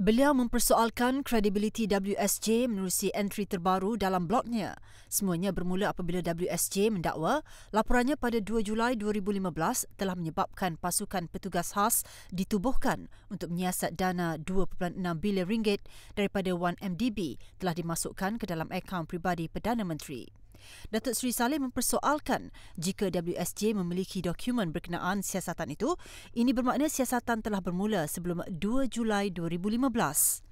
Beliau mempersoalkan kredibiliti WSJ menerusi entry terbaru dalam blognya. Semuanya bermula apabila WSJ mendakwa laporannya pada 2 Julai 2015 telah menyebabkan pasukan petugas khas ditubuhkan untuk menyiasat dana 2.6 bilion ringgit daripada 1MDB telah dimasukkan ke dalam akaun peribadi Perdana Menteri. Datuk Seri Saleh mempersoalkan jika WSJ memiliki dokumen berkenaan siasatan itu, ini bermakna siasatan telah bermula sebelum 2 Julai 2015.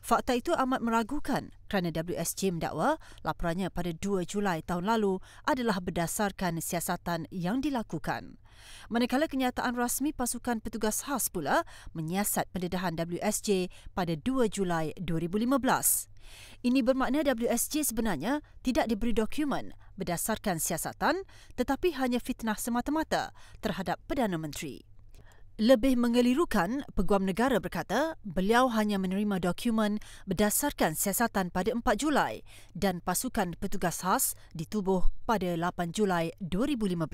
Fakta itu amat meragukan kerana WSJ mendakwa laporannya pada 2 Julai tahun lalu adalah berdasarkan siasatan yang dilakukan. Manakala kenyataan rasmi pasukan petugas khas pula menyiasat pendedahan WSJ pada 2 Julai 2015. Ini bermakna WSJ sebenarnya tidak diberi dokumen berdasarkan siasatan tetapi hanya fitnah semata-mata terhadap Perdana Menteri lebih mengelirukan, Peguam Negara berkata beliau hanya menerima dokumen berdasarkan siasatan pada 4 Julai dan pasukan petugas khas ditubuh pada 8 Julai 2015.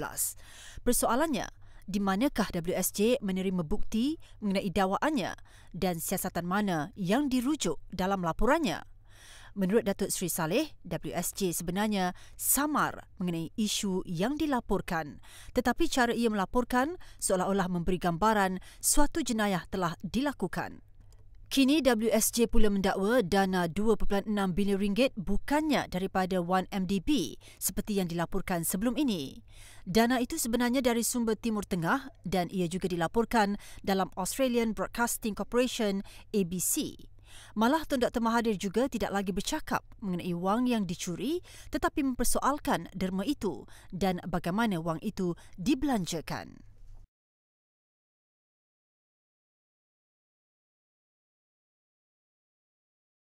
Persoalannya, di manakah WSJ menerima bukti mengenai dakwaannya dan siasatan mana yang dirujuk dalam laporannya? Menurut Datuk Sri Saleh, WSJ sebenarnya samar mengenai isu yang dilaporkan. Tetapi cara ia melaporkan seolah-olah memberi gambaran suatu jenayah telah dilakukan. Kini WSJ pula mendakwa dana 2.6 bilion ringgit bukannya daripada 1MDB seperti yang dilaporkan sebelum ini. Dana itu sebenarnya dari sumber Timur Tengah dan ia juga dilaporkan dalam Australian Broadcasting Corporation ABC. Malah Tun Dr. Mahathir juga tidak lagi bercakap mengenai wang yang dicuri tetapi mempersoalkan derma itu dan bagaimana wang itu dibelanjakan.